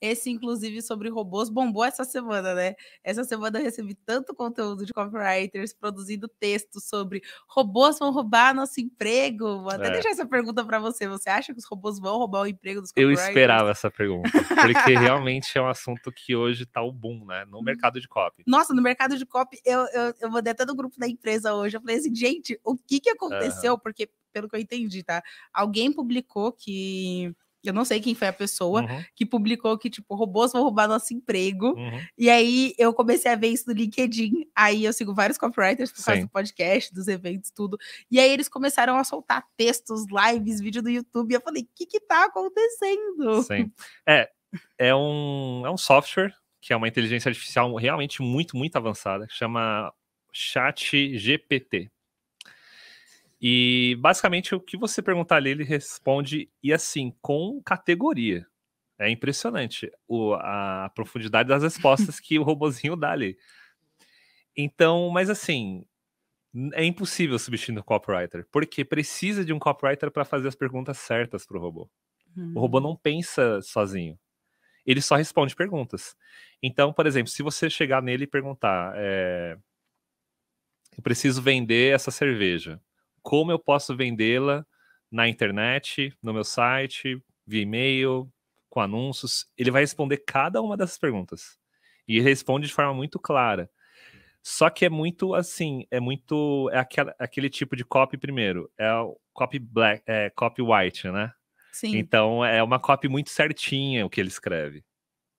Esse, inclusive, sobre robôs, bombou essa semana, né? Essa semana eu recebi tanto conteúdo de copywriters produzindo textos sobre robôs vão roubar nosso emprego. Vou até é. deixar essa pergunta para você. Você acha que os robôs vão roubar o emprego dos copywriters? Eu esperava essa pergunta, porque realmente é um assunto que hoje tá o boom, né? No uhum. mercado de copy. Nossa, no mercado de copy, eu, eu, eu mandei até no grupo da empresa hoje. Eu falei assim, gente, o que que aconteceu? Uhum. Porque, pelo que eu entendi, tá? Alguém publicou que eu não sei quem foi a pessoa uhum. que publicou que, tipo, robôs vão roubar nosso emprego. Uhum. E aí eu comecei a ver isso no LinkedIn. Aí eu sigo vários copywriters por Sim. causa do podcast, dos eventos, tudo. E aí eles começaram a soltar textos, lives, vídeo do YouTube. E eu falei, o que que tá acontecendo? Sim. É, é um, é um software que é uma inteligência artificial realmente muito, muito avançada, que chama ChatGPT. E basicamente o que você perguntar ali, ele responde, e assim, com categoria. É impressionante o, a profundidade das respostas que o robozinho dá ali. Então, mas assim, é impossível substituir o copywriter, porque precisa de um copywriter para fazer as perguntas certas para o robô. Hum. O robô não pensa sozinho. Ele só responde perguntas. Então, por exemplo, se você chegar nele e perguntar: é, Eu preciso vender essa cerveja como eu posso vendê-la na internet, no meu site, via e-mail, com anúncios. Ele vai responder cada uma dessas perguntas. E responde de forma muito clara. Só que é muito assim, é muito. É aquela, aquele tipo de copy primeiro. É o copy black, é copy white, né? Sim. Então é uma copy muito certinha o que ele escreve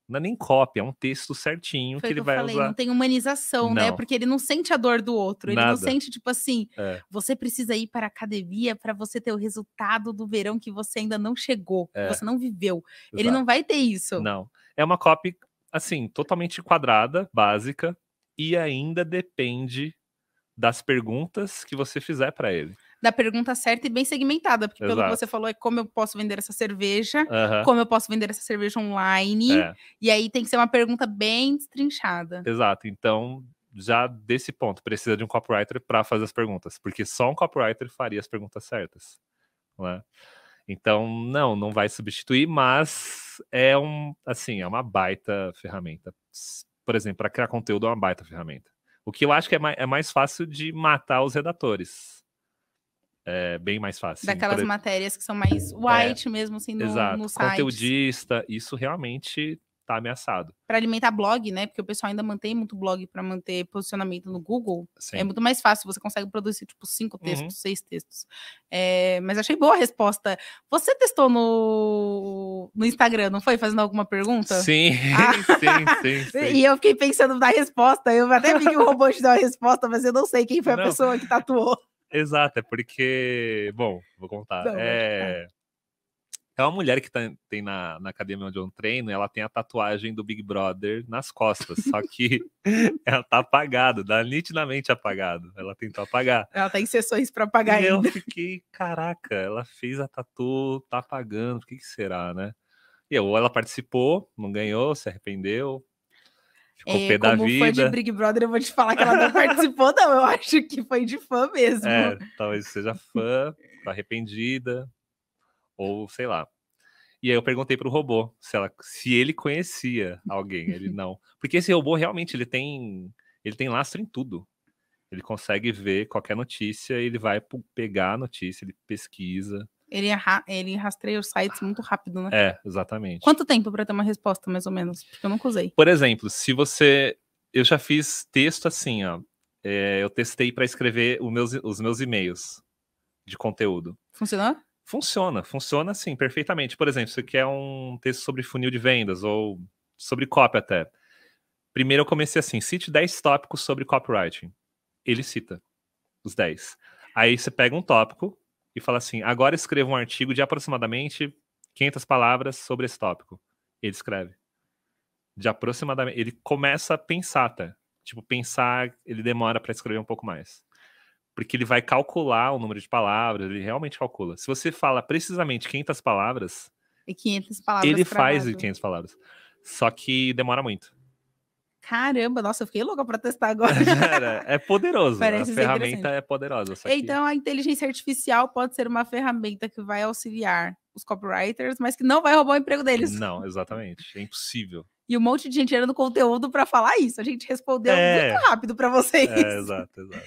não é nem cópia, é um texto certinho Foi que ele vai falei, usar. Não tem humanização, né, não. né? Porque ele não sente a dor do outro. Ele Nada. não sente, tipo assim, é. você precisa ir para a academia para você ter o resultado do verão que você ainda não chegou, é. você não viveu. Exato. Ele não vai ter isso. Não. É uma cópia, assim, totalmente quadrada, básica, e ainda depende das perguntas que você fizer para ele da pergunta certa e bem segmentada, porque Exato. pelo que você falou é como eu posso vender essa cerveja, uhum. como eu posso vender essa cerveja online, é. e aí tem que ser uma pergunta bem destrinchada. Exato, então já desse ponto precisa de um copywriter para fazer as perguntas, porque só um copywriter faria as perguntas certas, né? Então, não, não vai substituir, mas é um, assim, é uma baita ferramenta. Por exemplo, para criar conteúdo é uma baita ferramenta. O que eu acho que é mais, é mais fácil de matar os redatores, é bem mais fácil. Assim, Daquelas matérias que são mais é, white é, mesmo, assim, no, exato. no site. Conteudista, isso realmente tá ameaçado. Para alimentar blog, né? Porque o pessoal ainda mantém muito blog para manter posicionamento no Google. É sim. É muito mais fácil, você consegue produzir tipo cinco uhum. textos, uhum. seis textos. É, mas achei boa a resposta. Você testou no, no Instagram, não foi? Fazendo alguma pergunta? Sim, ah. sim, sim, sim, E eu fiquei pensando na resposta. Eu até vi que o robô te deu a resposta, mas eu não sei quem foi a pessoa que tatuou. Exato, é porque. Bom, vou contar. Não, é... é uma mulher que tá, tem na, na academia onde eu treino, ela tem a tatuagem do Big Brother nas costas, só que ela tá apagada, tá nitidamente apagado. Ela tentou apagar. Ela tem tá sessões para apagar e ainda. Eu fiquei, caraca, ela fez a tatu, tá apagando, o que, que será, né? E eu, ou ela participou, não ganhou, se arrependeu, Ficou é, pé da como vida. fã de Big Brother, eu vou te falar que ela não participou, não. Eu acho que foi de fã mesmo. É, talvez seja fã, tá arrependida, ou sei lá. E aí eu perguntei pro robô se, ela, se ele conhecia alguém. Ele não. Porque esse robô realmente ele tem, ele tem lastro em tudo. Ele consegue ver qualquer notícia, ele vai pegar a notícia, ele pesquisa. Ele, ele rastreia os sites muito rápido, né? É, exatamente. Quanto tempo para ter uma resposta, mais ou menos? Porque eu nunca usei. Por exemplo, se você. Eu já fiz texto assim, ó. É, eu testei para escrever meus, os meus e-mails de conteúdo. Funcionou? Funciona, funciona assim, perfeitamente. Por exemplo, se você quer um texto sobre funil de vendas ou sobre copy até. Primeiro eu comecei assim, cite 10 tópicos sobre copywriting. Ele cita os 10. Aí você pega um tópico, e fala assim: agora escreva um artigo de aproximadamente 500 palavras sobre esse tópico. Ele escreve. De aproximadamente. Ele começa a pensar, tá? Tipo, pensar, ele demora para escrever um pouco mais. Porque ele vai calcular o número de palavras, ele realmente calcula. Se você fala precisamente 500 palavras. E 500 palavras. Ele faz 500 palavras. Só que demora muito. Caramba, nossa, eu fiquei louca para testar agora. é poderoso. Parece a ferramenta é poderosa. Então, a inteligência artificial pode ser uma ferramenta que vai auxiliar os copywriters, mas que não vai roubar o emprego deles. Não, exatamente. É impossível. E um monte de gente gerando conteúdo para falar isso. A gente respondeu é... muito rápido para é, vocês. É, exato, exato.